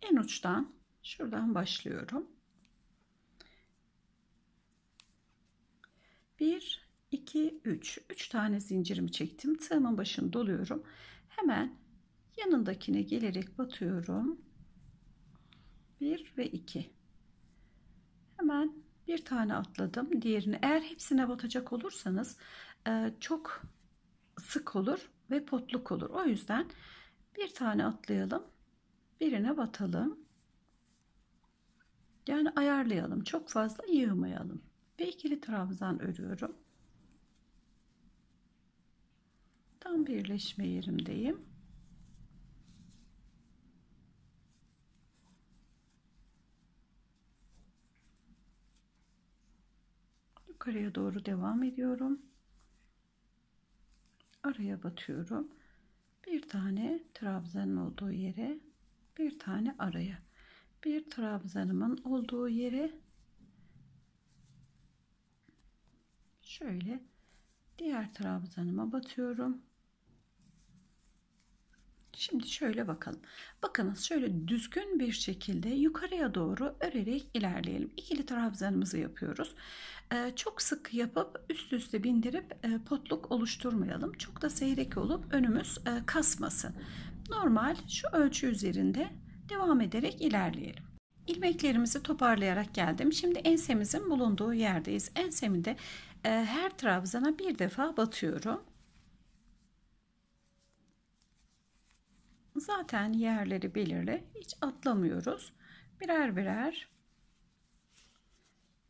En uçtan şuradan başlıyorum. 1, 2, 3. 3 tane zincirimi çektim. Tığımın başını doluyorum. Hemen yanındakine gelerek batıyorum. 1 ve 2. Hemen bir tane atladım. Diğerini eğer hepsine batacak olursanız e, çok sık olur ve potluk olur. O yüzden bir tane atlayalım. Birine batalım. Yani ayarlayalım. Çok fazla yığmayalım ve ikili trabzan örüyorum. Tam birleşme yerimdeyim. Yukarıya doğru devam ediyorum. Araya batıyorum. Bir tane trabzanın olduğu yere, bir tane araya. Bir trabzanımın olduğu yere şöyle diğer trabzanıma batıyorum. Şimdi şöyle bakalım. Bakınız şöyle düzgün bir şekilde yukarıya doğru örerek ilerleyelim. İkili trabzanımızı yapıyoruz. Ee, çok sık yapıp üst üste bindirip e, potluk oluşturmayalım. Çok da seyrek olup önümüz e, kasmasın. Normal şu ölçü üzerinde devam ederek ilerleyelim. İlmeklerimizi toparlayarak geldim. Şimdi ensemizin bulunduğu yerdeyiz. Ensemi de e, her trabzana bir defa batıyorum. Zaten yerleri belirli. Hiç atlamıyoruz. Birer birer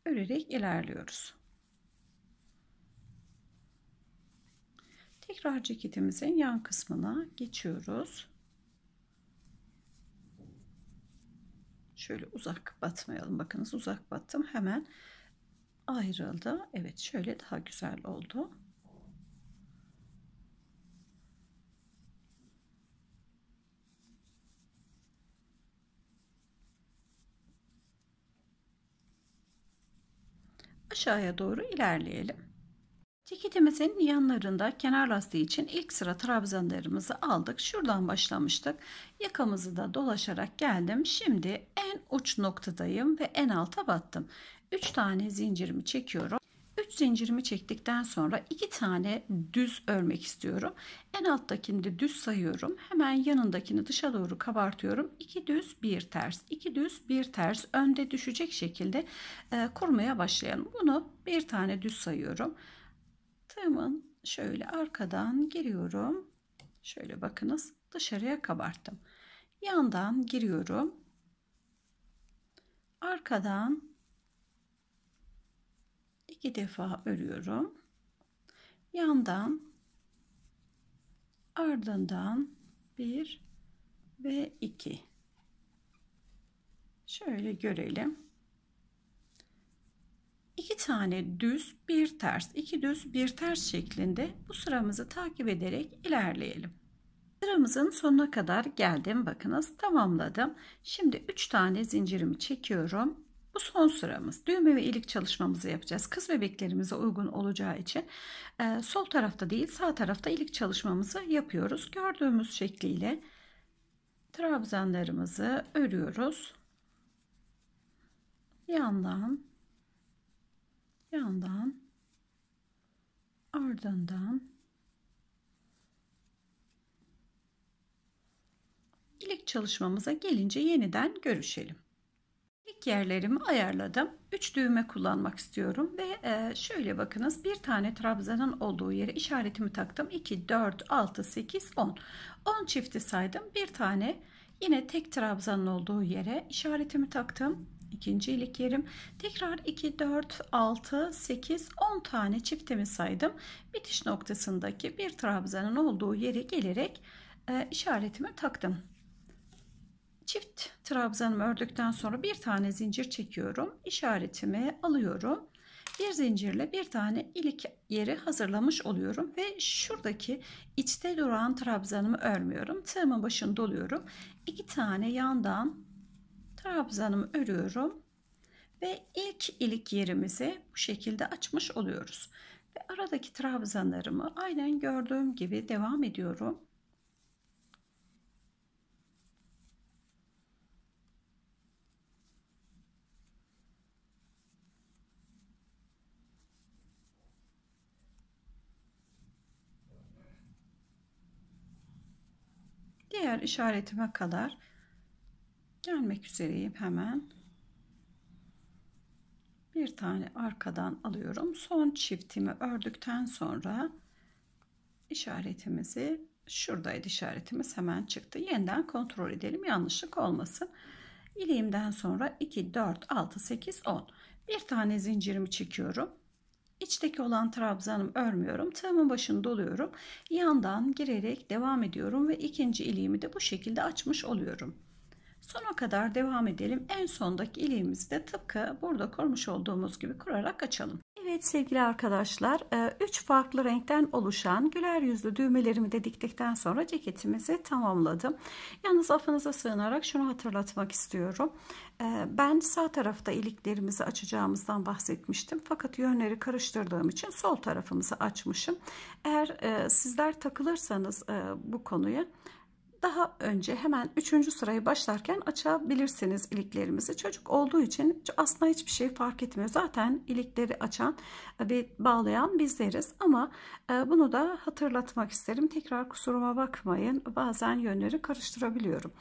örerek ilerliyoruz. Tekrar ceketimizin yan kısmına geçiyoruz. Şöyle uzak batmayalım. Bakınız uzak battım. Hemen ayrıldı. Evet şöyle daha güzel oldu. aşağıya doğru ilerleyelim. Ceketimizin yanlarında kenar lastiği için ilk sıra trabzanlarımızı aldık. Şuradan başlamıştık. Yakamızı da dolaşarak geldim. Şimdi en uç noktadayım ve en alta battım. 3 tane zincirimi çekiyorum. 3 zincirimi çektikten sonra 2 tane düz örmek istiyorum. En alttakini de düz sayıyorum. Hemen yanındakini dışa doğru kabartıyorum. 2 düz 1 ters. 2 düz 1 ters önde düşecek şekilde e, kurmaya başlayalım. Bunu bir tane düz sayıyorum. Tığımın şöyle arkadan giriyorum. Şöyle bakınız dışarıya kabarttım. Yandan giriyorum. Arkadan iki defa örüyorum. Yandan ardından 1 ve 2. Şöyle görelim. 2 tane düz, bir ters, iki düz, bir ters şeklinde bu sıramızı takip ederek ilerleyelim. Sıramızın sonuna kadar geldim. Bakınız tamamladım. Şimdi üç tane zincirimi çekiyorum. Bu son sıramız. Düğme ve ilik çalışmamızı yapacağız. Kız bebeklerimize uygun olacağı için e, sol tarafta değil sağ tarafta ilik çalışmamızı yapıyoruz. Gördüğümüz şekliyle trabzanlarımızı örüyoruz. Yandan, yandan, ardından ilik çalışmamıza gelince yeniden görüşelim. İlk yerlerimi ayarladım. 3 düğme kullanmak istiyorum ve e, şöyle bakınız bir tane trabzanın olduğu yere işaretimi taktım. 2, 4, 6, 8, 10. 10 çifti saydım. Bir tane yine tek trabzanın olduğu yere işaretimi taktım. İkinci ilik yerim. Tekrar 2, 4, 6, 8, 10 tane çiftimi saydım. Bitiş noktasındaki bir trabzanın olduğu yere gelerek e, işaretimi taktım. Çift trabzanımı ördükten sonra bir tane zincir çekiyorum. işaretimi alıyorum. Bir zincirle bir tane ilik yeri hazırlamış oluyorum ve şuradaki içte duran trabzanımı örmüyorum. Tığımın başını doluyorum. iki tane yandan trabzanımı örüyorum ve ilk ilik yerimizi bu şekilde açmış oluyoruz. Ve aradaki trabzanlarımı aynen gördüğüm gibi devam ediyorum. diğer işaretime kadar gelmek üzereyim hemen. Bir tane arkadan alıyorum. Son çiftimi ördükten sonra işaretimizi şuradaydı işaretimiz hemen çıktı. Yeniden kontrol edelim yanlışlık olmasın. İliğimden sonra 2, 4, 6, 8, 10. Bir tane zincirimi çekiyorum. İçteki olan trabzanım örmüyorum. Tığımın başını doluyorum. Yandan girerek devam ediyorum ve ikinci iliğimi de bu şekilde açmış oluyorum. Sona kadar devam edelim. En sondaki iliğimizi de tıpkı burada kurmuş olduğumuz gibi kurarak açalım. Evet sevgili arkadaşlar, 3 e, farklı renkten oluşan güler yüzlü düğmelerimi de diktikten sonra ceketimizi tamamladım. Yalnız afınıza sığınarak şunu hatırlatmak istiyorum. E, ben sağ tarafta iliklerimizi açacağımızdan bahsetmiştim. Fakat yönleri karıştırdığım için sol tarafımızı açmışım. Eğer e, sizler takılırsanız bu konuya daha önce hemen üçüncü sırayı başlarken açabilirsiniz iliklerimizi. Çocuk olduğu için aslında hiçbir şey fark etmiyor. Zaten ilikleri açan ve bağlayan bizleriz ama e, bunu da hatırlatmak isterim. Tekrar kusuruma bakmayın. Bazen yönleri karıştırabiliyorum.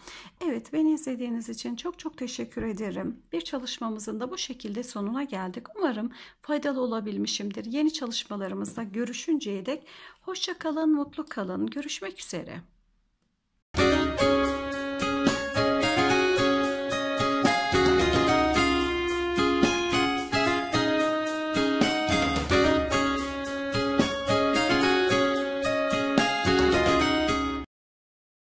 Evet beni izlediğiniz için çok çok teşekkür ederim. Bir çalışmamızın da bu şekilde sonuna geldik. Umarım faydalı olabilmişimdir. Yeni çalışmalarımızda görüşünceye dek hoşça kalın, mutlu kalın. Görüşmek üzere.